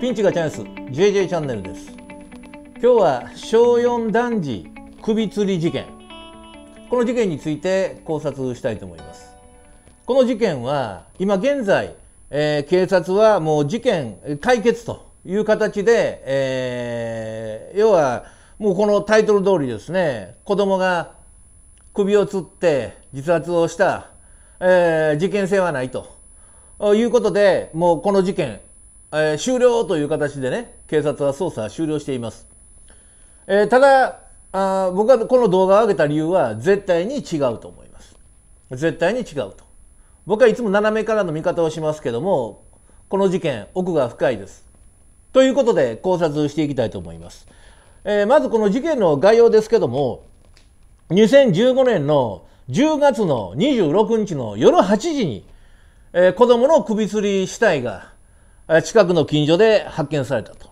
ピンチがチャンス JJ チャンネルです今日は小4男児首吊り事件この事件について考察したいと思いますこの事件は今現在、えー、警察はもう事件解決という形で、えー、要はもうこのタイトル通りですね子供が首を吊って自殺をした、えー、事件性はないということでもうこの事件えー、終了という形でね警察は捜査は終了しています、えー、ただあ僕がこの動画を上げた理由は絶対に違うと思います絶対に違うと僕はいつも斜めからの見方をしますけどもこの事件奥が深いですということで考察していきたいと思います、えー、まずこの事件の概要ですけども2015年の10月の26日の夜8時に、えー、子供の首吊り死体が近くの近所で発見されたと。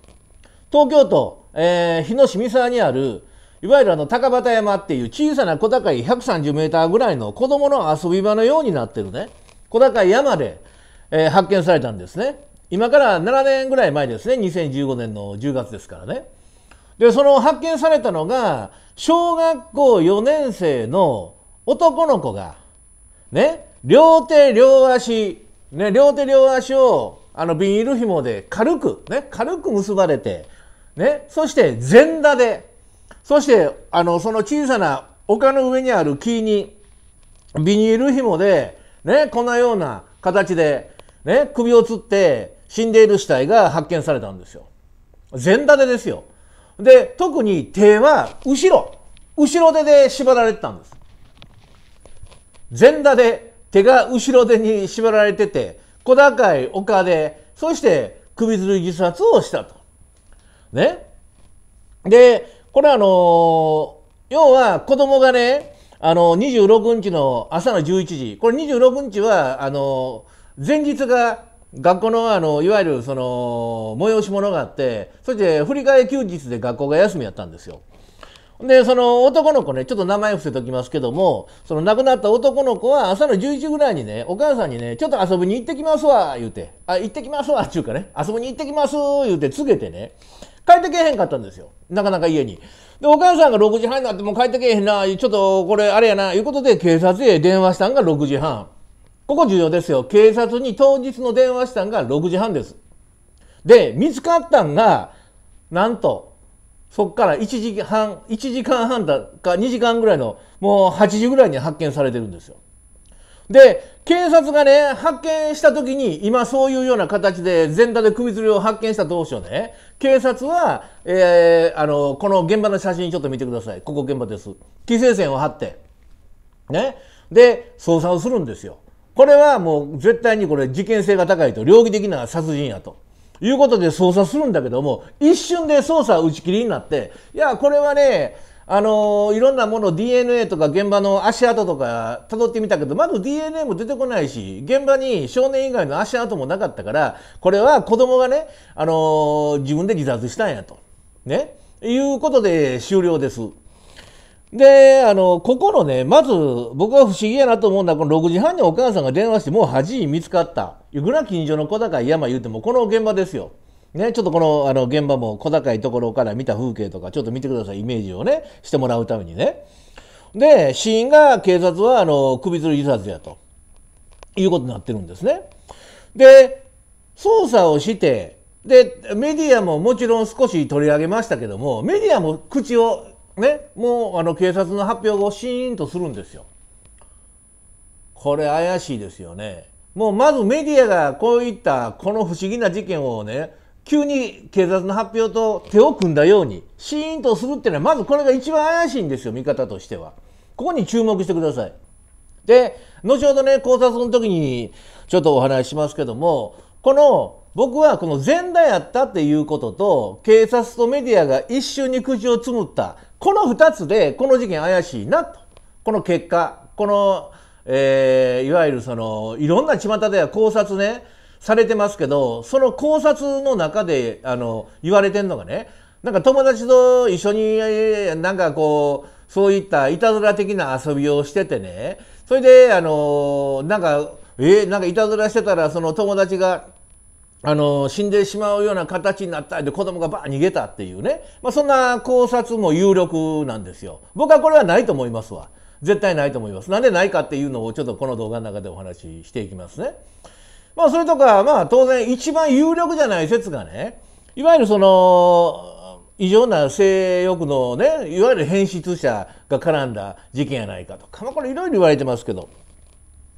東京都、えー、日野市三沢にある、いわゆるあの高畑山っていう小さな小高い130メーターぐらいの子供の遊び場のようになってるね、小高い山で、えー、発見されたんですね。今から7年ぐらい前ですね、2015年の10月ですからね。で、その発見されたのが、小学校4年生の男の子が、ね、両手両足、ね、両手両足をあのビニール紐で軽く、ね、軽く結ばれて、ね、そして全裸で、そしてあのその小さな丘の上にある木にビニール紐で、ね、このような形で、ね、首をつって死んでいる死体が発見されたんですよ。全裸でですよ。で、特に手は後ろ、後ろ手で縛られてたんです。全裸で手が後ろ手に縛られてて、小高い丘でそして首吊り自殺をしたと。ね、でこれあの要は子供がねあの26日の朝の11時これ26日はあの前日が学校のあのいわゆるその催し物があってそして振り替え休日で学校が休みやったんですよ。で、その男の子ね、ちょっと名前伏せときますけども、その亡くなった男の子は朝の11時ぐらいにね、お母さんにね、ちょっと遊びに行ってきますわ、言うて、あ、行ってきますわ、ちゅうかね、遊びに行ってきます、言うて告げてね、帰ってけへんかったんですよ。なかなか家に。で、お母さんが6時半になっても帰ってけへんな、ちょっとこれあれやな、いうことで警察へ電話したんが6時半。ここ重要ですよ。警察に当日の電話したんが6時半です。で、見つかったんが、なんと、そっから1時半1時間半だか2時間ぐらいのもう8時ぐらいに発見されてるんですよ。で警察がね発見した時に今そういうような形で全裸で首吊りを発見した当初ね警察は、えー、あのこの現場の写真ちょっと見てくださいここ現場です規制線を張ってねで捜査をするんですよこれはもう絶対にこれ事件性が高いと猟奇的な殺人やということで捜査するんだけども一瞬で捜査打ち切りになっていやこれはねあのいろんなもの DNA とか現場の足跡とか辿ってみたけどまず DNA も出てこないし現場に少年以外の足跡もなかったからこれは子供がね、あの自分で自殺したんやと、ね、いうことで終了です。で、あの、ここのね、まず僕は不思議やなと思うのは、この6時半にお母さんが電話して、もう8時見つかった。いくら近所の小高い山言うても、この現場ですよ。ね、ちょっとこのあの現場も小高いところから見た風景とか、ちょっと見てください、イメージをね、してもらうためにね。で、死因が警察はあの首吊り自殺やということになってるんですね。で、捜査をして、で、メディアももちろん少し取り上げましたけども、メディアも口をね、もうあの警察の発表をシーンとするんですよ。これ怪しいですよね。もうまずメディアがこういったこの不思議な事件をね、急に警察の発表と手を組んだようにシーンとするっていうのはまずこれが一番怪しいんですよ見方としてはここに注目してくださいで後ほどね考察の時にちょっとお話ししますけどもこの僕はこの前代やったっていうことと警察とメディアが一瞬に口をつむったこの2つで、この事件怪しいなと。この結果、この、えー、いわゆるその、いろんな巷では考察ね、されてますけど、その考察の中で、あの、言われてんのがね、なんか友達と一緒に、なんかこう、そういったいたずら的な遊びをしててね、それで、あの、なんか、えー、なんかいたずらしてたら、その友達が、あの、死んでしまうような形になったで子供がバー逃げたっていうね。まあ、そんな考察も有力なんですよ。僕はこれはないと思いますわ。絶対ないと思います。なんでないかっていうのをちょっとこの動画の中でお話ししていきますね。まあ、それとか、まあ、当然一番有力じゃない説がね、いわゆるその、異常な性欲のね、いわゆる変質者が絡んだ事件やないかとか、まあ、これいろいろ言われてますけど。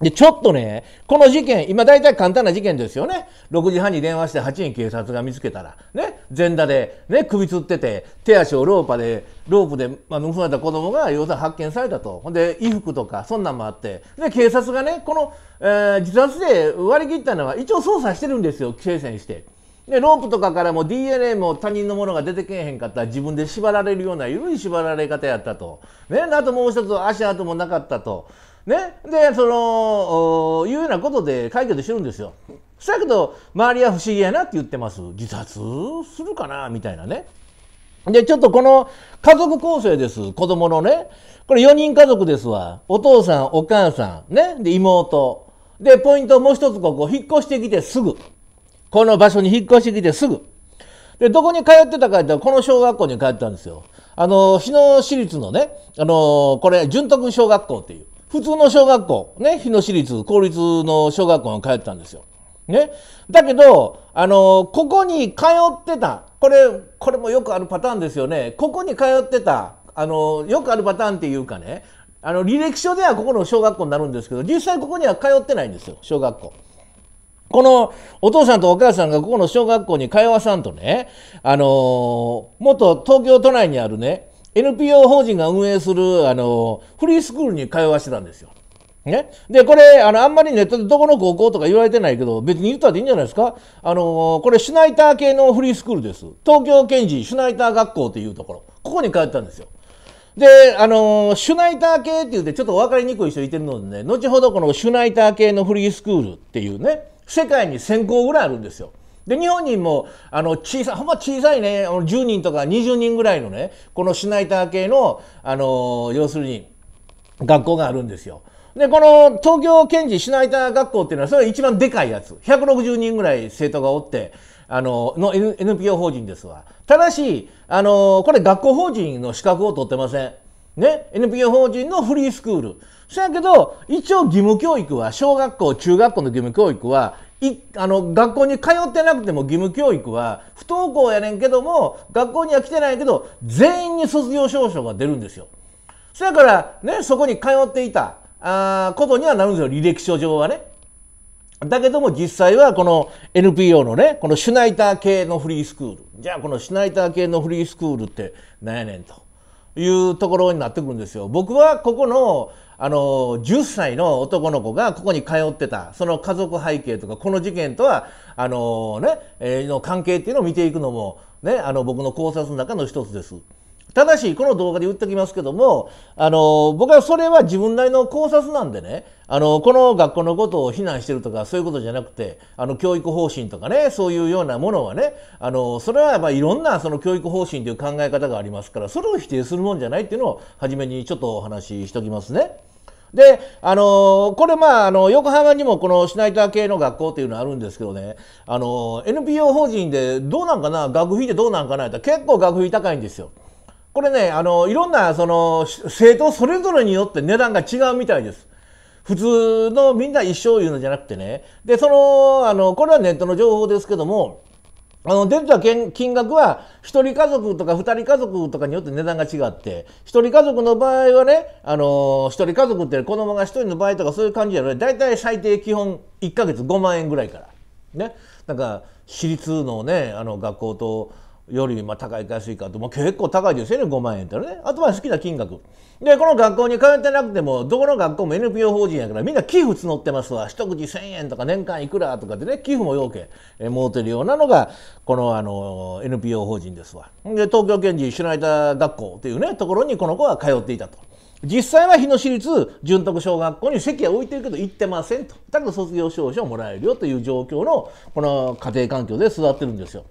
で、ちょっとね、この事件、今大体簡単な事件ですよね。6時半に電話して8人警察が見つけたら、ね、全裸で、ね、首吊ってて、手足をローパで、ロープで、あ盗まれた子供が、要するに発見されたと。ほんで、衣服とか、そんなんもあって。で、警察がね、この、えー、自殺で割り切ったのは、一応捜査してるんですよ、規制線して。でロープとかからも DNA も他人のものが出てけへんかったら自分で縛られるような緩い縛られ方やったと。ね、あともう一つ足跡もなかったと。ね、でそのおいうようなことで解決してるんですよ。そやけど周りは不思議やなって言ってます自殺するかなみたいなね。でちょっとこの家族構成です子供のねこれ4人家族ですわお父さんお母さんねで妹でポイントもう一つここ引っ越してきてすぐこの場所に引っ越してきてすぐでどこに通ってたかってこの小学校に通ったんですよあの日野市立のねあのこれ潤徳小学校っていう普通の小学校、ね、日野市立、公立の小学校に通ってたんですよ。ね。だけど、あの、ここに通ってた、これ、これもよくあるパターンですよね。ここに通ってた、あの、よくあるパターンっていうかね、あの、履歴書ではここの小学校になるんですけど、実際ここには通ってないんですよ、小学校。このお父さんとお母さんがここの小学校に通わさんとね、あのー、元東京都内にあるね、NPO 法人が運営する、あの、フリースクールに通わしてたんですよ。ね。で、これ、あの、あんまりネットでどこの高校とか言われてないけど、別に言ったらいいんじゃないですか。あの、これ、シュナイター系のフリースクールです。東京県事シュナイター学校というところ。ここに通ったんですよ。で、あの、シュナイター系って言って、ちょっと分かりにくい人いてるのでね、後ほどこのシュナイター系のフリースクールっていうね、世界に1000校ぐらいあるんですよ。で日本にもあの小さほんま小さいね10人とか20人ぐらいのねこのシュナイター系の、あの要するに学校があるんですよ。で、この東京検事シュナイター学校っていうのは、それが一番でかいやつ。160人ぐらい生徒がおって、あの、の NPO 法人ですわ。ただし、あの、これ学校法人の資格を取ってません。ね、NPO 法人のフリースクール。そやけど、一応義務教育は、小学校、中学校の義務教育は、いあの学校に通ってなくても義務教育は不登校やねんけども学校には来てないけど全員に卒業証書が出るんですよ。そやから、ね、そこに通っていたあことにはなるんですよ履歴書上はね。だけども実際はこの NPO のねこのシュナイター系のフリースクールじゃあこのシュナイター系のフリースクールって何やねんというところになってくるんですよ。僕はここのあの10歳の男の子がここに通ってたその家族背景とかこの事件とはあの、ねえー、の関係っていうのを見ていくのも、ね、あの僕の考察の中の一つです。ただしこの動画で言ってきますけどもあの僕はそれは自分なりの考察なんでねあのこの学校のことを非難してるとかそういうことじゃなくてあの教育方針とかねそういうようなものはねあのそれはまあいろんなその教育方針という考え方がありますからそれを否定するもんじゃないっていうのを初めにちょっとお話ししておきますね。で、あのー、これ、まあ、あの横浜にもこのシュナイター系の学校っていうのあるんですけどね、あのー、NPO 法人でどうなんかな、学費でどうなんかなって結構学費高いんですよ。これね、あのー、いろんなその政党それぞれによって値段が違うみたいです。普通のみんな一生言うのじゃなくてね。で、その、あの、これはネットの情報ですけども、あの出た金額は一人家族とか二人家族とかによって値段が違って一人家族の場合はね、あのー、人家族って子供が一人の場合とかそういう感じじゃない大体最低基本1ヶ月5万円ぐらいからねなんか私立のねあの学校とよりま高いか安いかとも結構高いですよね5万円ってねあとは好きな金額でこの学校に通ってなくてもどこの学校も NPO 法人やからみんな寄付募ってますわ一口1,000円とか年間いくらとかでね寄付も要件え儲てるようなのがこのあの NPO 法人ですわで東京県人シュナイダー学校っていうねところにこの子は通っていたと実際は日野市立潤徳小学校に席は置いてるけど行ってませんとだけど卒業証書をもらえるよという状況のこの家庭環境で育ってるんですよ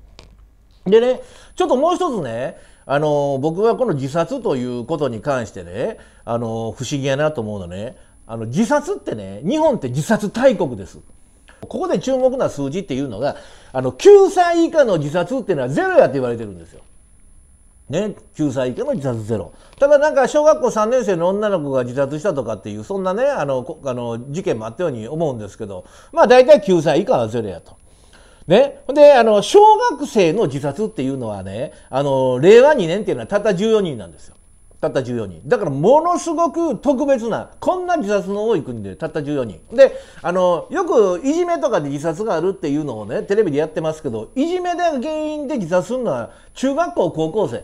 でね、ちょっともう一つね、あの僕はこの自殺ということに関してね、あの不思議やなと思うのね、あの自殺ってね、日本って自殺大国です。ここで注目な数字っていうのが、あの9歳以下の自殺っていうのはゼロやって言われてるんですよ。ね、9歳以下の自殺ゼロ。ただなんか小学校3年生の女の子が自殺したとかっていう、そんなね、あの、あの事件もあったように思うんですけど、まあ大体9歳以下はゼロやと。ね。で、あの、小学生の自殺っていうのはね、あの、令和2年っていうのはたった14人なんですよ。たった14人。だからものすごく特別な、こんな自殺の多い国でたった14人。で、あの、よくいじめとかで自殺があるっていうのをね、テレビでやってますけど、いじめが原因で自殺するのは中学校、高校生。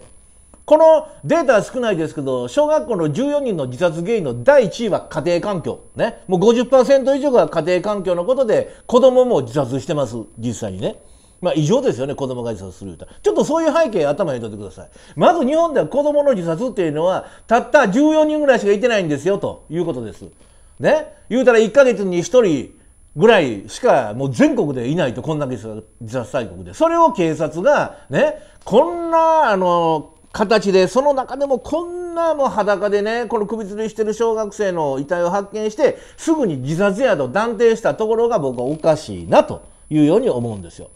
このデータは少ないですけど、小学校の14人の自殺原因の第1位は家庭環境。ね。もう50%以上が家庭環境のことで、子供も自殺してます、実際にね。まあ異常ですよね、子供が自殺するちょっとそういう背景頭に入れておいてください。まず日本では子供の自殺っていうのは、たった14人ぐらいしかいてないんですよ、ということです。ね。言うたら1ヶ月に1人、ぐらいしかもう全国でいないとこんだけ自殺大国でそれを警察がねこんなあの形でその中でもこんなも裸でねこの首吊りしてる小学生の遺体を発見してすぐに自殺やと断定したところが僕はおかしいなというように思うんですよ。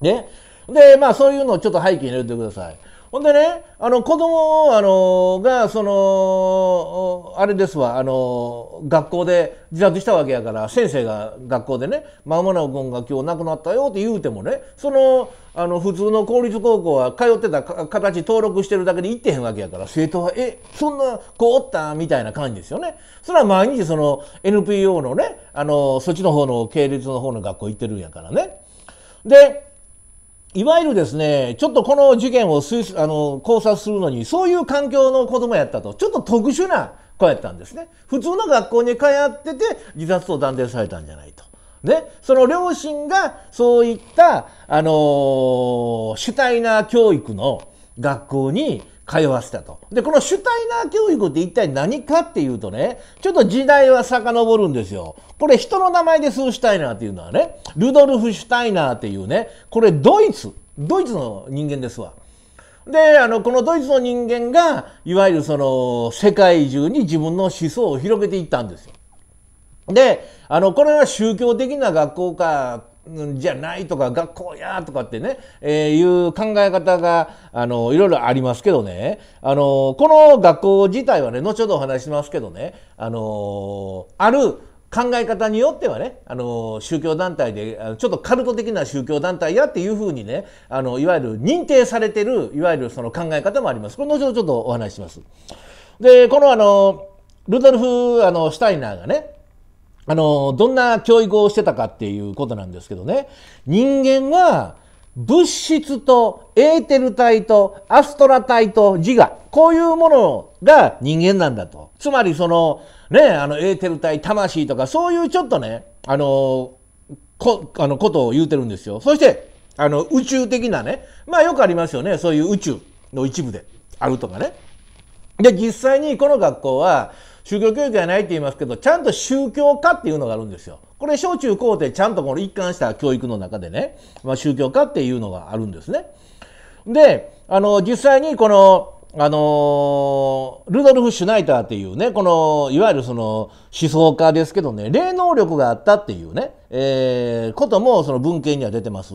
ねでまあそういうのをちょっと背景に入れてください。ほんでね、あの子供あのがそのあれですわあの学校で自殺したわけやから先生が学校でね「まもなく君が今日亡くなったよ」って言うてもねそのあの普通の公立高校は通ってた形登録してるだけで行ってへんわけやから生徒は「えそんな子おった?」みたいな感じですよね。それは毎日その NPO のねあのそっちの方の系列の方の学校行ってるんやからね。でいわゆるですね、ちょっとこの事件をあの考察するのに、そういう環境の子供やったと、ちょっと特殊な子やったんですね。普通の学校に通ってて、自殺と断定されたんじゃないと。で、その両親がそういった、あのー、主体な教育の学校に通わせたと。で、このシュタイナー教育って一体何かっていうとね、ちょっと時代は遡るんですよ。これ人の名前です、シュタイナーっていうのはね。ルドルフ・シュタイナーっていうね、これドイツ、ドイツの人間ですわ。で、あの、このドイツの人間が、いわゆるその、世界中に自分の思想を広げていったんですよ。で、あの、これは宗教的な学校か、じゃないとか学校やとかってね、えー、いう考え方があのいろいろありますけどねあのこの学校自体はね後ほどお話しますけどねあのある考え方によってはねあの宗教団体でちょっとカルト的な宗教団体やっていうふうにねあのいわゆる認定されてるいわゆるその考え方もありますこれ後ほどちょっとお話します。でこのあのルドルフあのシュタイナーがねあのどんな教育をしてたかっていうことなんですけどね人間は物質とエーテル体とアストラ体と自我こういうものが人間なんだとつまりそのねあのエーテル体魂とかそういうちょっとねあのこあのことを言うてるんですよそしてあの宇宙的なねまあよくありますよねそういう宇宙の一部であるとかねで実際にこの学校は宗教教育じゃないって言いますけど、ちゃんと宗教家っていうのがあるんですよ。これ、小中高でちゃんとこの一貫した教育の中でね、まあ、宗教家っていうのがあるんですね。で、あの、実際にこの、あのルドルフ・シュナイターっていうね、この、いわゆるその思想家ですけどね、霊能力があったっていうね、えー、こともその文献には出てます。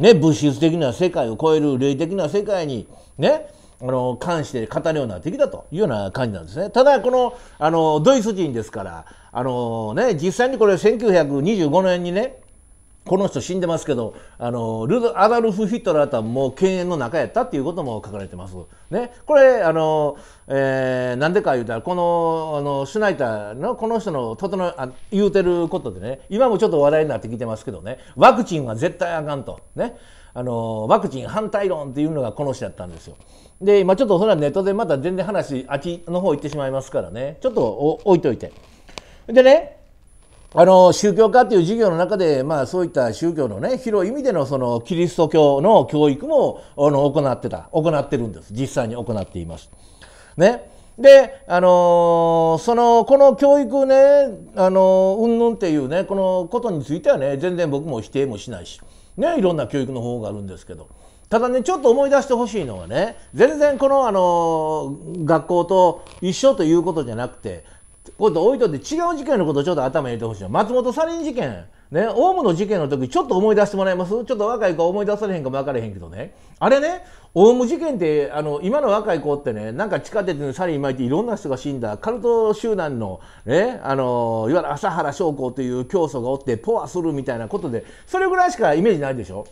ね、物質的な世界を超える霊的な世界に、ね、あの関して語るようになってきたというような感じなんですね。ただこのあのドイツ人ですからあの、ね、実際にこれ1925年にねこの人死んでますけどあのルアダルフ・ヒトラーとはもう犬猿の中やったっていうことも書かれてます。ね、これあの、えー、なんでか言うたらこのあのシュナイターのこの人の整あ言うてることでね今もちょっと話題になってきてますけどねワクチンは絶対あかんとねあのワクチン反対論っていうのがこの人だったんですよ。で今ちょっとそれはネットでまた全然話あっちの方行ってしまいますからねちょっと置いといて。でねあの宗教家っていう授業の中で、まあ、そういった宗教のね広い意味でのそのキリスト教の教育もあの行ってた行ってるんです実際に行っています。ね、で、あのー、そのこの教育ね、あのー、うんぬんっていうねこのことについてはね全然僕も否定もしないしねいろんな教育の方法があるんですけどただねちょっと思い出してほしいのはね全然このあの学校と一緒ということじゃなくてこうやって置いといて違う事件のことをちょっと頭に入れてほしい松本サリン事件ね、オウムの事件の時ちょっと思い出してもらいますちょっと若い子思い出されへんかも分からへんけどねあれねオウム事件ってあの今の若い子ってねなんか地下鉄のサリン巻いていろんな人が死んだカルト集団の,、ね、あのいわゆる麻原彰晃という教祖がおってポアするみたいなことでそれぐらいしかイメージないでしょ。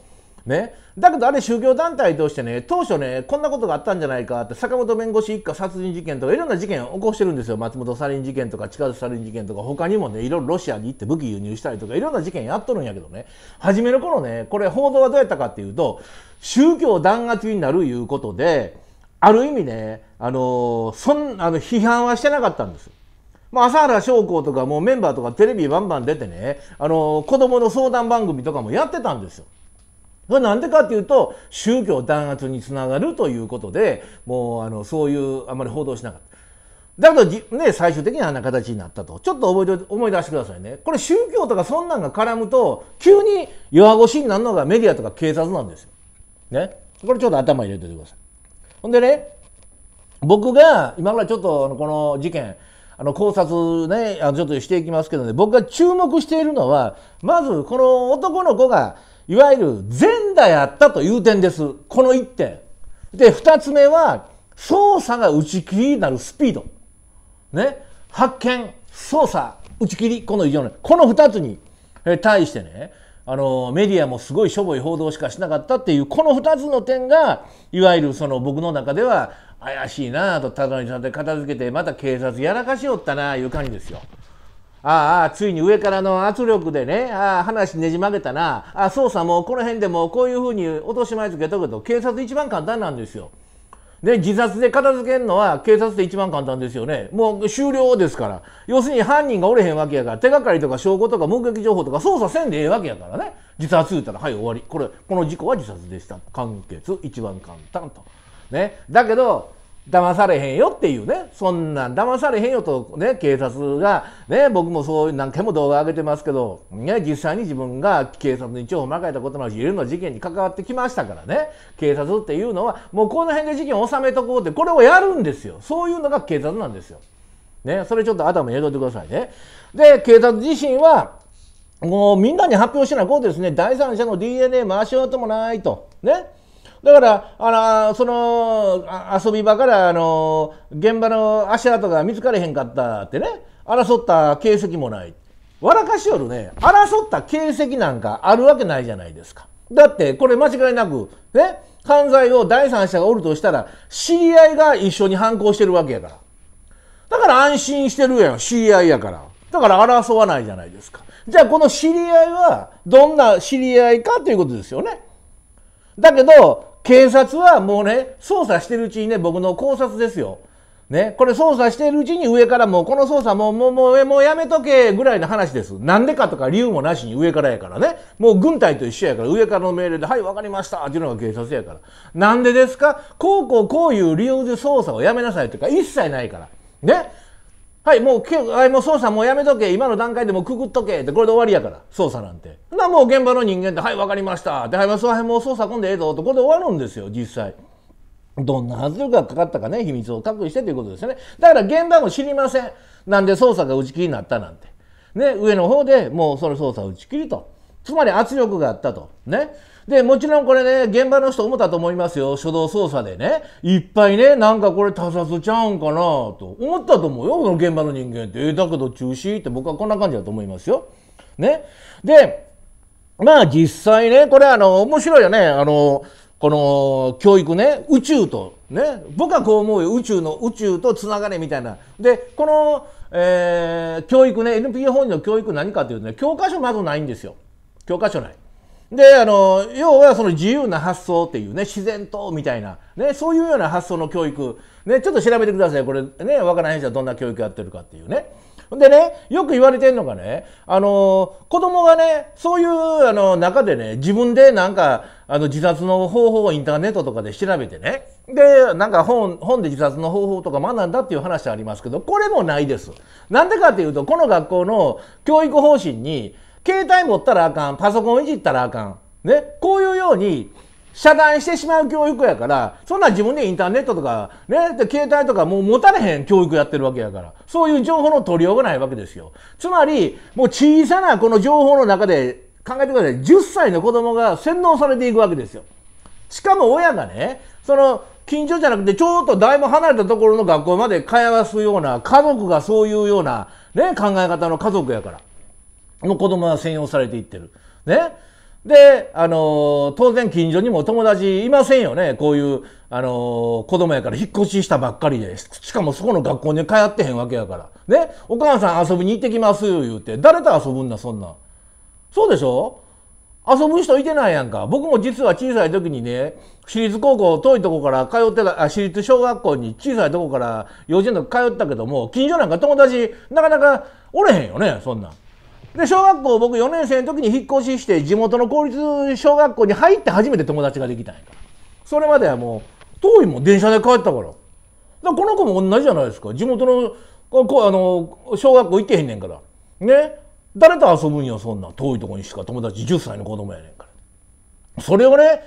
ね、だけどあれ宗教団体としてね当初ねこんなことがあったんじゃないかって坂本弁護士一家殺人事件とかいろんな事件を起こしてるんですよ松本サリン事件とか近津サリン事件とか他にもねいろいろロシアに行って武器輸入したりとかいろんな事件やっとるんやけどね初めの頃ねこれ報道はどうやったかっていうと宗教弾圧になるいうことである意味ねあのそんあの批判はしてなかったんです。まあ、朝原将校とかもメンバーとかテレビバンバン出てね、あの子供の相談番組とかもやってたんですよ。これなんでかっていうと宗教弾圧につながるということでもうあのそういうあまり報道しなかった。だけど、ね、最終的にはあんな形になったと。ちょっと覚えて、思い出してくださいね。これ宗教とかそんなんが絡むと、急に弱腰になるのがメディアとか警察なんですよ。ね。これちょっと頭入れておいてください。ほんでね、僕が、今からちょっとこの事件、あの考察ね、ちょっとしていきますけどね、僕が注目しているのは、まずこの男の子が、いわゆる前打やったという点です。この1点。で、2つ目は、操作が打ち切りになるスピード。ね。発見、操作、打ち切り、この以上の、この2つに対してね、あの、メディアもすごいしょぼい報道しかしなかったっていう、この2つの点が、いわゆるその僕の中では、怪しいなぁと、ただにさんで片付けて、また警察やらかしよったなぁいう感じですよ。ああついに上からの圧力でねああ話ねじ曲げたなあ捜査もこの辺でもこういうふうに落とし前つけとくと警察一番簡単なんですよ。で自殺で片付けるのは警察で一番簡単ですよねもう終了ですから要するに犯人がおれへんわけやから手がかりとか証拠とか目撃情報とか捜査せんでええわけやからね自殺言うたらはい終わりこれこの事故は自殺でした完結一番簡単と。ね、だけど騙されへんよっていうねそんなん騙されへんよとね警察がね僕もそういう何回も動画上げてますけど、ね、実際に自分が警察に情報をまかれたことのあるいろんな事件に関わってきましたからね警察っていうのはもうこの辺で事件を収めとこうってこれをやるんですよそういうのが警察なんですよ。ね、それちょっと頭に入れといてくださいね。で警察自身はもうみんなに発表しないこうですね第三者の DNA 回しようともないとねだから、あのその遊び場からあの現場の足跡が見つかれへんかったってね争った形跡もない笑かしよるね争った形跡なんかあるわけないじゃないですかだってこれ間違いなくね犯罪を第三者がおるとしたら知り合いが一緒に反抗してるわけやからだから安心してるやん知り合いやからだから争わないじゃないですかじゃあこの知り合いはどんな知り合いかということですよねだけど警察はもうね、捜査してるうちにね、僕の考察ですよ。ね、これ捜査してるうちに上からもうこの捜査もうもうもうもうやめとけぐらいの話です。なんでかとか理由もなしに上からやからね。もう軍隊と一緒やから上からの命令で、はい、わかりましたっていうのが警察やから。なんでですかこうこうこういう理由で捜査をやめなさいとか一切ないから。ね。はいもうはいもう捜査もうやめとけ今の段階でもくくっとけってこれで終わりやから捜査なんてなもう現場の人間って「はい分かりました」で「はいその辺もう捜査込んでええぞ」とこれで終わるんですよ実際。どんな圧力がかかったかね、秘密を確認してということですよね。だから現場も知りません。なんで捜査が打ち切りになったなんて。ね、上の方でもうその捜査打ち切りと。つまり圧力があったと。ね。で、もちろんこれね、現場の人思ったと思いますよ。初動捜査でね。いっぱいね、なんかこれ他殺ちゃうんかなと思ったと思うよ。この現場の人間って。えー、だけど中止って僕はこんな感じだと思いますよ。ね。で、まあ実際ね、これあの、面白いよね。あの、この教育ね、宇宙と、ね。僕はこう思うよ。宇宙の、宇宙と繋がれみたいな。で、この、えー、教育ね、NPO 法人の教育何かっていうとね、教科書まずないんですよ。教科書内であの要はその自由な発想っていうね自然とみたいな、ね、そういうような発想の教育、ね、ちょっと調べてくださいこれね分からへんじはどんな教育やってるかっていうね。でねよく言われてるのがねあの子供がねそういうあの中でね自分でなんかあの自殺の方法をインターネットとかで調べてねでなんか本本で自殺の方法とか学んだっていう話ありますけどこれもないです。なんでかっていうとこの学校の教育方針に携帯持ったらあかんパソコンいじったらあかん、ね、こういうように遮断してしまう教育やからそんな自分でインターネットとか、ね、で携帯とかもう持たれへん教育やってるわけやからそういう情報の取りようがないわけですよつまりもう小さなこの情報の中で考えてください10歳の子供が洗脳されていくわけですよしかも親がねその近所じゃなくてちょっとだいぶ離れたところの学校まで通わすような家族がそういうような、ね、考え方の家族やからの子供が専用されていってる。ね。で、あのー、当然近所にも友達いませんよね。こういう、あのー、子供やから引っ越ししたばっかりで。しかもそこの学校に通ってへんわけやから。ね。お母さん遊びに行ってきます言うて。誰と遊ぶんだ、そんなそうでしょ遊ぶ人いてないやんか。僕も実は小さい時にね、私立高校遠いとこから通ってた、あ私立小学校に小さいとこから幼稚園の通ったけども、近所なんか友達なかなかおれへんよね、そんなん。で小学校僕4年生の時に引っ越しして地元の公立小学校に入って初めて友達ができたんやからそれまではもう遠いもん電車で帰ったからだからこの子も同じじゃないですか地元のこあの小学校行ってへんねんからね誰と遊ぶんよそんな遠いとこにしか友達10歳の子供やねんからそれをね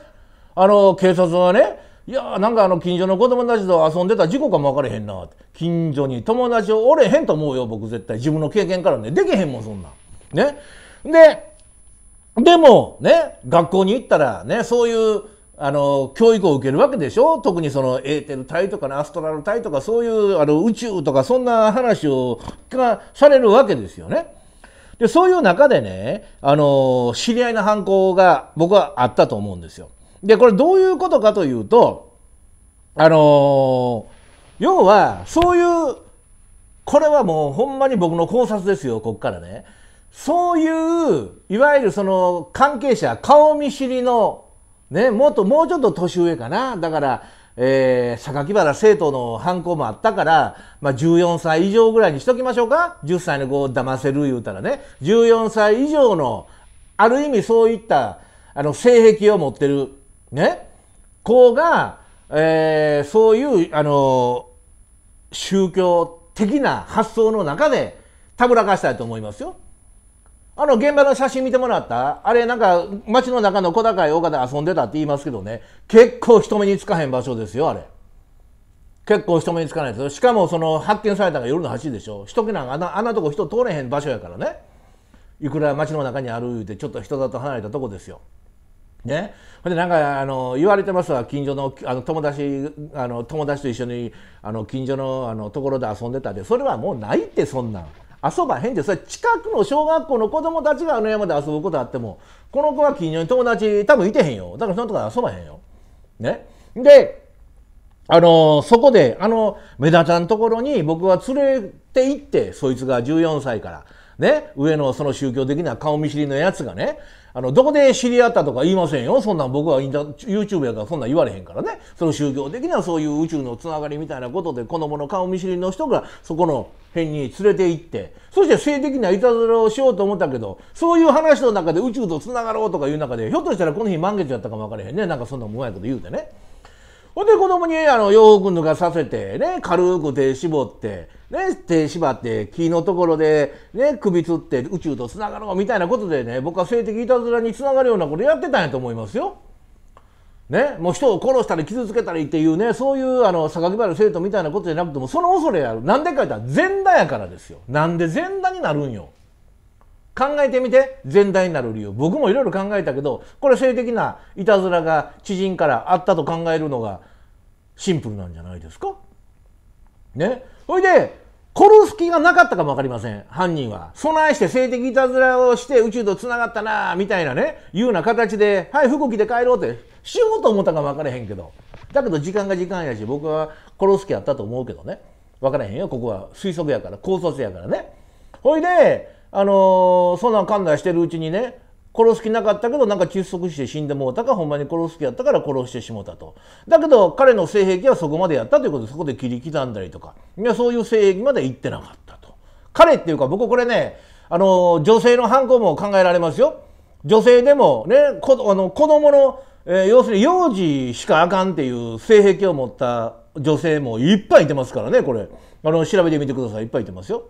あの警察はねいやなんかあの近所の子供たちと遊んでた事故かも分からへんなって近所に友達おれへんと思うよ僕絶対自分の経験からねでけへんもんそんなん。ね。で、でもね、学校に行ったらね、そういうあの教育を受けるわけでしょ特にそのエーテル体とか、ね、アストラル体とかそういうあの宇宙とかそんな話をがされるわけですよね。でそういう中でねあの知り合いの犯行が僕はあったと思うんですよ。でこれどういうことかというとあの要はそういうこれはもうほんまに僕の考察ですよこっからね。そういう、いわゆるその関係者、顔見知りの、ね、もっと、もうちょっと年上かな。だから、えー、榊原生徒の犯行もあったから、まあ、14歳以上ぐらいにしときましょうか。10歳の子を騙せる言うたらね。14歳以上の、ある意味そういった、あの、性癖を持ってる、ね、子が、えー、そういう、あの、宗教的な発想の中で、たぶらかしたいと思いますよ。あの現場の写真見てもらったあれなんか街の中の小高い丘で遊んでたって言いますけどね、結構人目につかへん場所ですよ、あれ。結構人目につかないですよ。しかもその発見されたのが夜の8時でしょ。人気なんかあんなあんなとこ人通れへん場所やからね。いくら街の中にある言うてちょっと人だと離れたとこですよ。ね、ほんでなんかあの言われてますわ近所のあの友達あの友達と一緒にあの近所のあのところで遊んでたでそれはもうないってそんなん。遊ばへんってそれ近くの小学校の子供たちがあの山で遊ぶことあってもこの子は近所に友達多分いてへんよだからそのとこ遊ばへんよ。ね、であのそこであの目立たんところに僕は連れて行ってそいつが14歳からね、上のその宗教的な顔見知りのやつがね、あの、どこで知り合ったとか言いませんよ。そんなん僕はインタ YouTube やからそんなん言われへんからね。その宗教的なそういう宇宙のつながりみたいなことで子供の顔見知りの人がそこの辺に連れて行って、そして性的ないたずらをしようと思ったけど、そういう話の中で宇宙とつながろうとかいう中で、ひょっとしたらこの日満月やったかもわからへんね。なんかそんなもんやこと言うてね。ほんで子供にあの洋服脱がさせて、ね、軽く手絞って、ね、手縛って木のところで、ね、首つって宇宙と繋がろうみたいなことでね僕は性的いたずらにつながるようなことやってたんやと思いますよ。ね、もう人を殺したり傷つけたりっていうねそういうあの榊原生徒みたいなことじゃなくてもその恐れやるなんでか言ったら前代やからですよなんで前段になるんよ考えてみて前代になる理由僕もいろいろ考えたけどこれ性的ないたずらが知人からあったと考えるのがシンプルなんじゃないですかねそれで殺す気がなかったかも分かりません犯人は備えして性的いたずらをして宇宙とつながったなみたいなねいうような形で「はい服着て帰ろう」ってしようと思ったかも分からへんけどだけど時間が時間やし僕は殺す気やったと思うけどね分からへんよここは推測やから高卒やからねほいであのー、そんなんかんだしてるうちにね殺す気なかったけどなんか窒息して死んでもうたかほんまに殺す気やったから殺してしもたとだけど彼の性癖はそこまでやったということでそこで切り刻んだりとかいやそういう性癖まで行ってなかったと彼っていうか僕これねあの女性の犯行も考えられますよ女性でもねこあの子供の、えー、要するに幼児しかあかんっていう性癖を持った女性もいっぱいいてますからねこれあの調べてみてくださいいっぱいいてますよ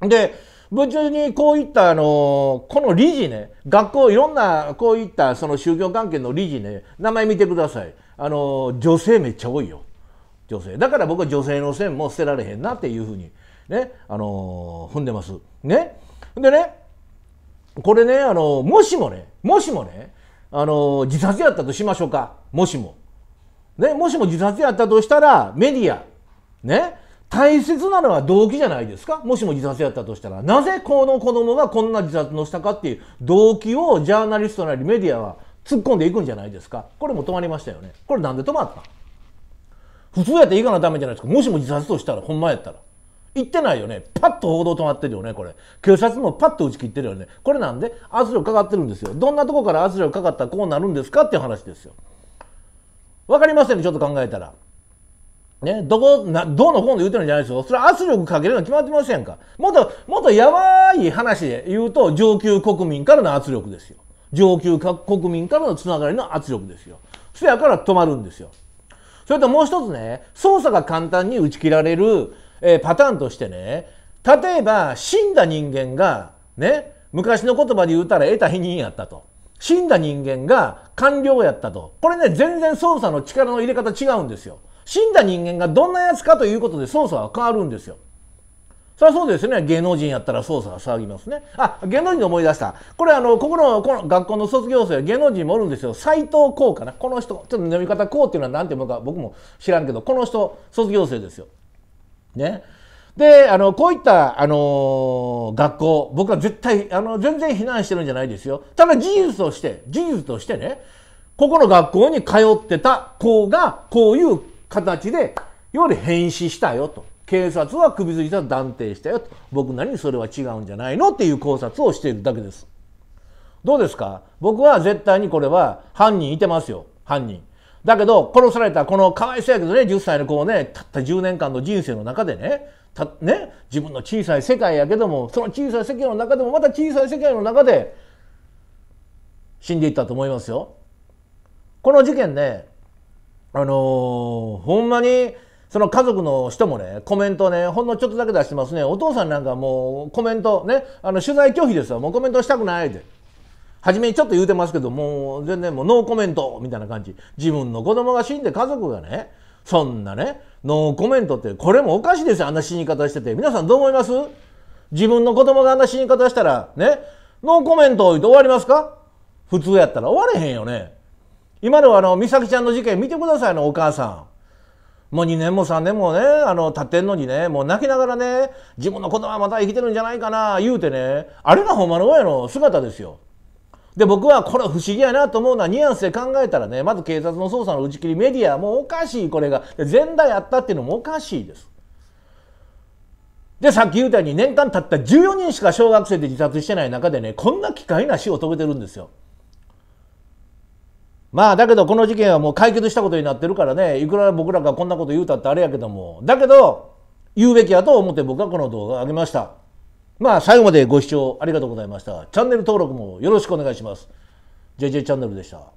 で部長にこういったあのこの理事ね学校いろんなこういったその宗教関係の理事ね名前見てくださいあの女性めっちゃ多いよ女性だから僕は女性の線も捨てられへんなっていうふうにねあの踏んでますねでねこれねあのもしもねもしもねあの自殺やったとしましょうかもしも、ね、もしも自殺やったとしたらメディアね大切なのは動機じゃないですかもしも自殺やったとしたら。なぜこの子供がこんな自殺のしたかっていう動機をジャーナリストなりメディアは突っ込んでいくんじゃないですか。これも止まりましたよね。これなんで止まった普通やっていかなダメじゃないですか。もしも自殺としたら、ほんまやったら。言ってないよね。パッと報道止まってるよね、これ。警察もパッと打ち切ってるよね。これなんで圧力かかってるんですよ。どんなとこから圧力かかったらこうなるんですかっていう話ですよ。わかりますよね、ちょっと考えたら。ね、どこなどうのこうの言うてるんじゃないですよ。それは圧力かけるの決まってませんか。もっと、もっとやばい話で言うと、上級国民からの圧力ですよ。上級国民からのつながりの圧力ですよ。そやから止まるんですよ。それともう一つね、捜査が簡単に打ち切られる、えー、パターンとしてね、例えば死んだ人間が、ね、昔の言葉で言うたら得た否認やったと。死んだ人間が官僚やったと。これね、全然捜査の力の入れ方違うんですよ。死んだ人間がどんなやつかということで捜査は変わるんですよ。それはそうですね。芸能人やったら捜査が騒ぎますね。あ、芸能人で思い出した。これあの、ここのこの学校の卒業生、芸能人もおるんですよ。斎藤孝かな。この人、ちょっと飲み方こうっていうのは何て読むか僕も知らんけど、この人、卒業生ですよ。ね。で、あの、こういった、あのー、学校、僕は絶対、あの、全然非難してるんじゃないですよ。ただ事実として、事実としてね、ここの学校に通ってた子が、こういう形でいわゆる変死したよと警察は首吊りと断定したよと僕なりにそれは違うんじゃないのっていう考察をしているだけですどうですか僕は絶対にこれは犯人いてますよ犯人だけど殺されたこのかわいそうやけどね10歳の子をねたった10年間の人生の中でねたね自分の小さい世界やけどもその小さい世界の中でもまた小さい世界の中で死んでいったと思いますよこの事件ねあのー、ほんまに、その家族の人もね、コメントね、ほんのちょっとだけ出してますね。お父さんなんかもうコメントね、あの取材拒否ですよ。もうコメントしたくないで。初めにちょっと言うてますけど、もう全然もうノーコメントみたいな感じ。自分の子供が死んで家族がね、そんなね、ノーコメントって、これもおかしいですよ。あんな死に方してて。皆さんどう思います自分の子供があんな死に方したら、ね、ノーコメントを言て終わりますか普通やったら終われへんよね。今のあの美咲ちゃんの事件見てくださいのお母さんもう2年も3年もねあの経ってんのにねもう泣きながらね自分の子供はまた生きてるんじゃないかな言うてねあれがほんまの親の姿ですよ。で僕はこれ不思議やなと思うのはニュアンスで考えたらねまず警察の捜査の打ち切りメディアもうおかしいこれが前代あったっていうのもおかしいです。でさっき言ったように年間たった14人しか小学生で自殺してない中でねこんな機械な死を遂げてるんですよ。まあだけどこの事件はもう解決したことになってるからねいくら僕らがこんなこと言うたってあれやけどもだけど言うべきやと思って僕はこの動画を上げましたまあ最後までご視聴ありがとうございましたチャンネル登録もよろしくお願いします JJ チャンネルでした